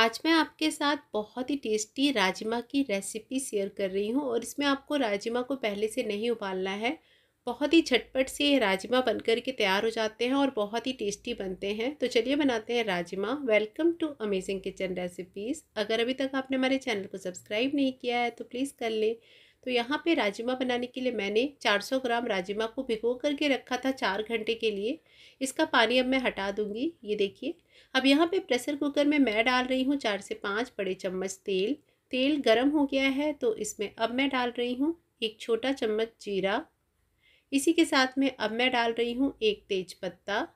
आज मैं आपके साथ बहुत ही टेस्टी राजमा की रेसिपी शेयर कर रही हूँ और इसमें आपको राजमा को पहले से नहीं उबालना है बहुत ही झटपट से ये राजमा बनकर के तैयार हो जाते हैं और बहुत ही टेस्टी बनते हैं तो चलिए बनाते हैं rajma welcome to amazing kitchen recipes अगर अभी तक आपने हमारे चैनल को सब्सक्राइब नहीं किया है तो प्लीज़ कर लें तो यहाँ पे राजमा बनाने के लिए मैंने 400 ग्राम राजमा को भिगो करके रखा था चार घंटे के लिए इसका पानी अब मैं हटा दूँगी ये देखिए अब यहाँ पे प्रेशर कुकर में मैं डाल रही हूँ चार से पाँच बड़े चम्मच तेल तेल गर्म हो गया है तो इसमें अब मैं डाल रही हूँ एक छोटा चम्मच जीरा इसी के साथ में अब मैं डाल रही हूँ एक तेज पत्ता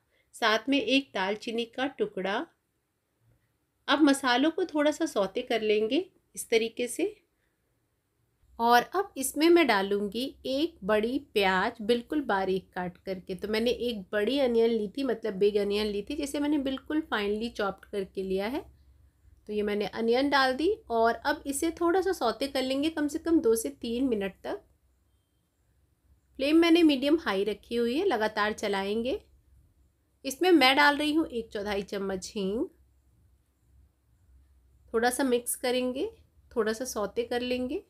साथ में एक दालचीनी का टुकड़ा अब मसालों को थोड़ा सा सौते कर लेंगे इस तरीके से और अब इसमें मैं डालूँगी एक बड़ी प्याज बिल्कुल बारीक काट करके तो मैंने एक बड़ी अनियन ली थी मतलब बिग अनियन ली थी जिसे मैंने बिल्कुल फाइनली चॉप्ड करके लिया है तो ये मैंने अनियन डाल दी और अब इसे थोड़ा सा सौते कर लेंगे कम से कम दो से तीन मिनट तक फ्लेम मैंने मीडियम हाई रखी हुई है लगातार चलाएँगे इसमें मैं डाल रही हूँ एक चौथाई चम्मच हींग थोड़ा सा मिक्स करेंगे थोड़ा सा सौते कर लेंगे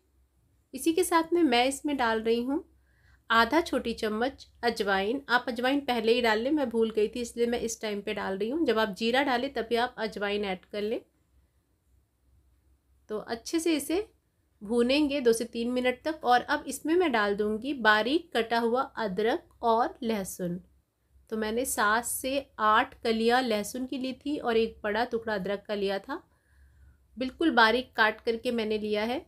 इसी के साथ में मैं इसमें डाल रही हूँ आधा छोटी चम्मच अजवाइन आप अजवाइन पहले ही डाल लें मैं भूल गई थी इसलिए मैं इस टाइम पे डाल रही हूँ जब आप जीरा डालें तभी आप अजवाइन ऐड कर लें तो अच्छे से इसे भूनेंगे दो से तीन मिनट तक और अब इसमें मैं डाल दूँगी बारीक कटा हुआ अदरक और लहसुन तो मैंने सात से आठ कलियाँ लहसुन की ली थी और एक बड़ा टुकड़ा अदरक का लिया था बिल्कुल बारीक काट करके मैंने लिया है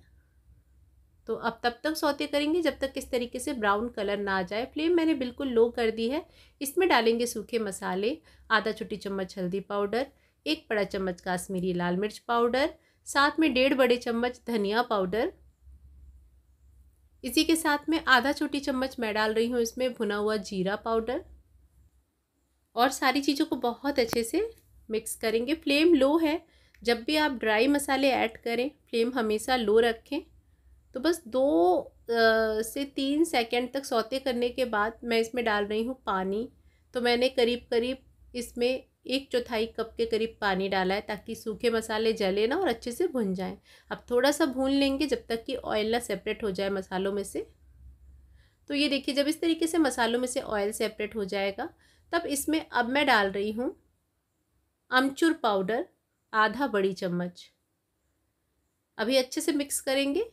तो अब तब तक सौते करेंगे जब तक इस तरीके से ब्राउन कलर ना आ जाए फ्लेम मैंने बिल्कुल लो कर दी है इसमें डालेंगे सूखे मसाले आधा छोटी चम्मच हल्दी पाउडर एक बड़ा चम्मच काश्मीरी लाल मिर्च पाउडर साथ में डेढ़ बड़े चम्मच धनिया पाउडर इसी के साथ में आधा छोटी चम्मच मैं डाल रही हूँ इसमें भुना हुआ जीरा पाउडर और सारी चीज़ों को बहुत अच्छे से मिक्स करेंगे फ्लेम लो है जब भी आप ड्राई मसाले ऐड करें फ्लेम हमेशा लो रखें तो बस दो आ, से तीन सेकंड तक सौते करने के बाद मैं इसमें डाल रही हूँ पानी तो मैंने करीब करीब इसमें एक चौथाई कप के करीब पानी डाला है ताकि सूखे मसाले जले ना और अच्छे से भुन जाएं अब थोड़ा सा भून लेंगे जब तक कि ऑयल ना सेपरेट हो जाए मसालों में से तो ये देखिए जब इस तरीके से मसालों में से ऑयल सेपरेट हो जाएगा तब इसमें अब मैं डाल रही हूँ अमचूर पाउडर आधा बड़ी चम्मच अभी अच्छे से मिक्स करेंगे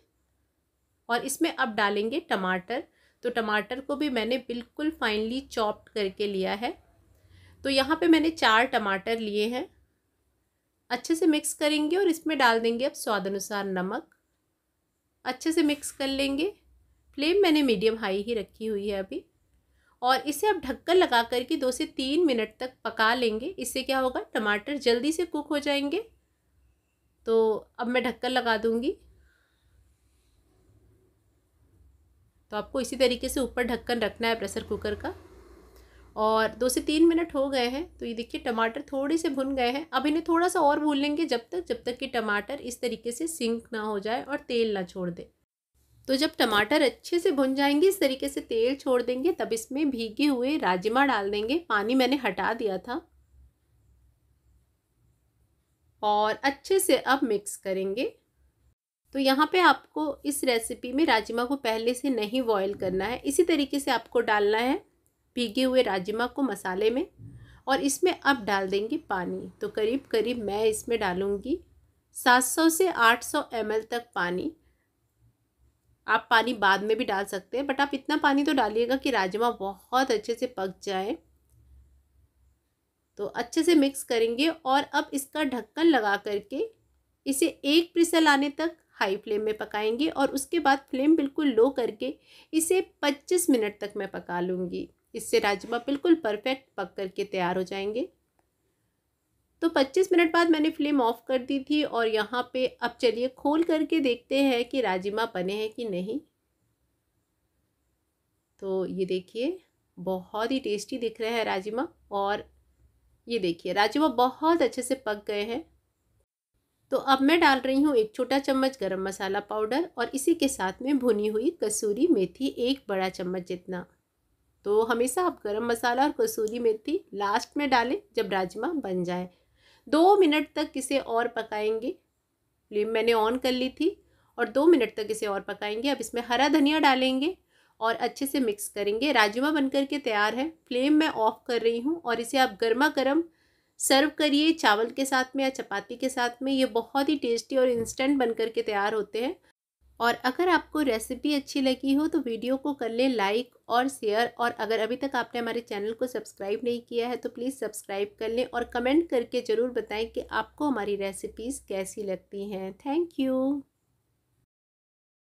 और इसमें अब डालेंगे टमाटर तो टमाटर को भी मैंने बिल्कुल फाइनली चॉप्ड करके लिया है तो यहाँ पे मैंने चार टमाटर लिए हैं अच्छे से मिक्स करेंगे और इसमें डाल देंगे अब स्वाद अनुसार नमक अच्छे से मिक्स कर लेंगे फ्लेम मैंने मीडियम हाई ही रखी हुई है अभी और इसे अब ढक्कन लगा कर के दो से तीन मिनट तक पका लेंगे इससे क्या होगा टमाटर जल्दी से कुक हो जाएंगे तो अब मैं ढक्कन लगा दूँगी तो आपको इसी तरीके से ऊपर ढक्कन रखना है प्रेशर कुकर का और दो से तीन मिनट हो गए हैं तो ये देखिए टमाटर थोड़े से भुन गए हैं अब इन्हें थोड़ा सा और भून लेंगे जब तक जब तक कि टमाटर इस तरीके से सिंक ना हो जाए और तेल ना छोड़ दे तो जब टमाटर अच्छे से भुन जाएंगे इस तरीके से तेल छोड़ देंगे तब इसमें भीगे हुए राजमा डाल देंगे पानी मैंने हटा दिया था और अच्छे से अब मिक्स करेंगे तो यहाँ पे आपको इस रेसिपी में राजमा को पहले से नहीं बॉयल करना है इसी तरीके से आपको डालना है भीगे हुए राजमा को मसाले में और इसमें अब डाल देंगे पानी तो करीब करीब मैं इसमें डालूँगी 700 से 800 एल तक पानी आप पानी बाद में भी डाल सकते हैं बट आप इतना पानी तो डालिएगा कि राजमा बहुत अच्छे से पक जाए तो अच्छे से मिक्स करेंगे और अब इसका ढक्कन लगा करके इसे एक प्रिसल आने तक हाई फ्लेम में पकाएंगे और उसके बाद फ्लेम बिल्कुल लो करके इसे 25 मिनट तक मैं पका लूँगी इससे राजमा बिल्कुल परफेक्ट पक करके तैयार हो जाएंगे तो 25 मिनट बाद मैंने फ्लेम ऑफ कर दी थी और यहाँ पे अब चलिए खोल करके देखते हैं कि राजमा बने हैं कि नहीं तो ये देखिए बहुत ही टेस्टी दिख रहा है राजमा और ये देखिए राजमा बहुत अच्छे से पक गए हैं तो अब मैं डाल रही हूँ एक छोटा चम्मच गरम मसाला पाउडर और इसी के साथ में भुनी हुई कसूरी मेथी एक बड़ा चम्मच जितना तो हमेशा आप गरम मसाला और कसूरी मेथी लास्ट में डालें जब राजमा बन जाए दो मिनट तक इसे और पकाएंगे फ्लेम मैंने ऑन कर ली थी और दो मिनट तक इसे और पकाएंगे अब इसमें हरा धनिया डालेंगे और अच्छे से मिक्स करेंगे राजमा बनकर के तैयार है फ्लेम मैं ऑफ कर रही हूँ और इसे आप गर्मा गर्म सर्व करिए चावल के साथ में या चपाती के साथ में ये बहुत ही टेस्टी और इंस्टेंट बन कर के तैयार होते हैं और अगर आपको रेसिपी अच्छी लगी हो तो वीडियो को कर लें लाइक और शेयर और अगर अभी तक आपने हमारे चैनल को सब्सक्राइब नहीं किया है तो प्लीज़ सब्सक्राइब कर लें और कमेंट करके ज़रूर बताएं कि आपको हमारी रेसिपीज़ कैसी लगती हैं थैंक यू